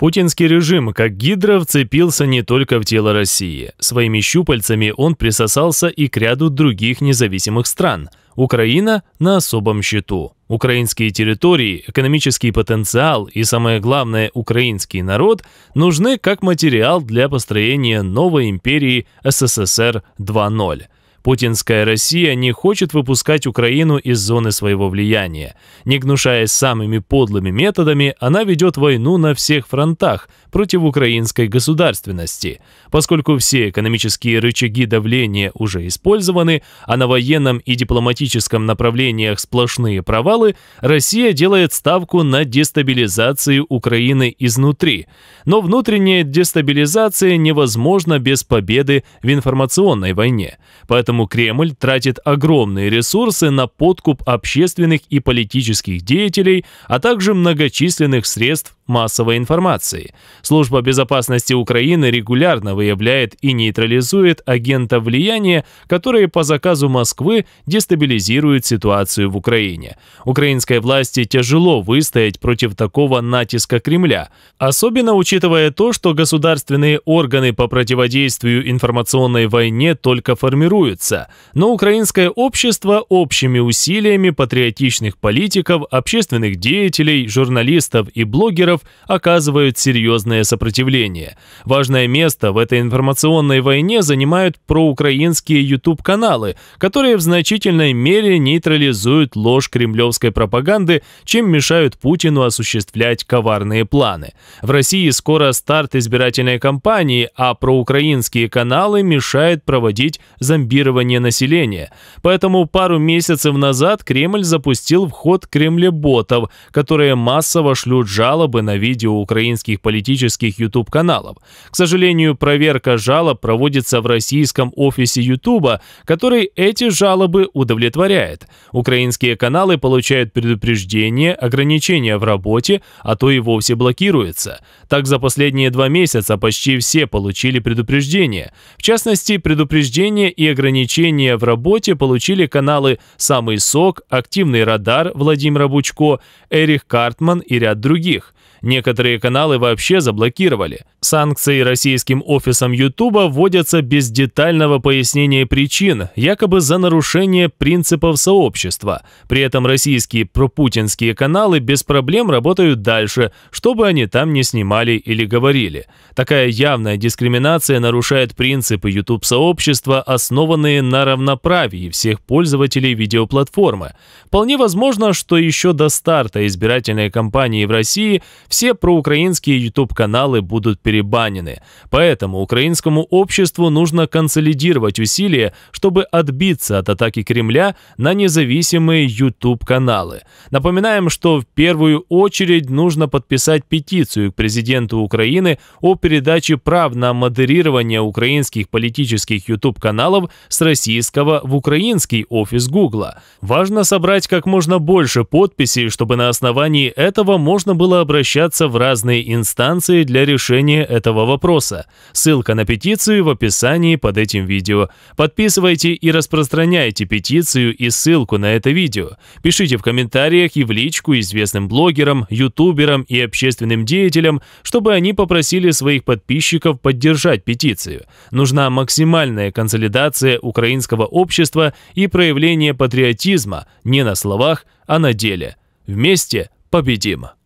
Путинский режим, как гидра, вцепился не только в тело России. Своими щупальцами он присосался и к ряду других независимых стран. Украина на особом счету. Украинские территории, экономический потенциал и, самое главное, украинский народ нужны как материал для построения новой империи СССР 2.0. Путинская Россия не хочет выпускать Украину из зоны своего влияния. Не гнушаясь самыми подлыми методами, она ведет войну на всех фронтах против украинской государственности. Поскольку все экономические рычаги давления уже использованы, а на военном и дипломатическом направлениях сплошные провалы, Россия делает ставку на дестабилизацию Украины изнутри. Но внутренняя дестабилизация невозможна без победы в информационной войне. Поэтому Поэтому Кремль тратит огромные ресурсы на подкуп общественных и политических деятелей, а также многочисленных средств массовой информации. Служба безопасности Украины регулярно выявляет и нейтрализует агентов влияния, которые по заказу Москвы дестабилизируют ситуацию в Украине. Украинской власти тяжело выстоять против такого натиска Кремля, особенно учитывая то, что государственные органы по противодействию информационной войне только формируются. Но украинское общество общими усилиями патриотичных политиков, общественных деятелей, журналистов и блогеров союзников оказывают серьезное сопротивление. Важное место в этой информационной войне занимают проукраинские YouTube-каналы, которые в значительной мере нейтрализуют ложь кремлевской пропаганды, чем мешают Путину осуществлять коварные планы. В России скоро старт избирательной кампании, а проукраинские каналы мешают проводить зомбирование населения. Поэтому пару месяцев назад Кремль запустил в ход кремлеботов, которые массово шлют жалобы на на видео украинских политических YouTube-каналов. К сожалению, проверка жалоб проводится в российском офисе YouTube, который эти жалобы удовлетворяет. Украинские каналы получают предупреждение, ограничения в работе, а то и вовсе блокируются. Так, за последние два месяца почти все получили предупреждение. В частности, предупреждение и ограничения в работе получили каналы «Самый сок», «Активный радар» Владимира Бучко, Эрих Картман и ряд других. Некоторые каналы вообще заблокировали. Санкции российским офисам Ютуба вводятся без детального пояснения причин, якобы за нарушение принципов сообщества. При этом российские пропутинские каналы без проблем работают дальше, что бы они там не снимали или говорили. Такая явная дискриминация нарушает принципы YouTube-сообщества, основанные на равноправии всех пользователей видеоплатформы. Вполне возможно, что еще до старта избирательной кампании в России все проукраинские YouTube-каналы будут перебанены. Поэтому украинскому обществу нужно консолидировать усилия, чтобы отбиться от атаки Кремля на независимые YouTube-каналы. Напоминаем, что в первую очередь нужно подписать петицию к президенту Украины о передаче прав на модерирование украинских политических YouTube-каналов с российского в украинский офис Гугла. Важно собрать как можно больше подписей, чтобы на основании этого можно было обращаться обращаться в разные инстанции для решения этого вопроса. Ссылка на петицию в описании под этим видео. Подписывайте и распространяйте петицию и ссылку на это видео. Пишите в комментариях и в личку известным блогерам, ютуберам и общественным деятелям, чтобы они попросили своих подписчиков поддержать петицию. Нужна максимальная консолидация украинского общества и проявление патриотизма не на словах, а на деле. Вместе победим!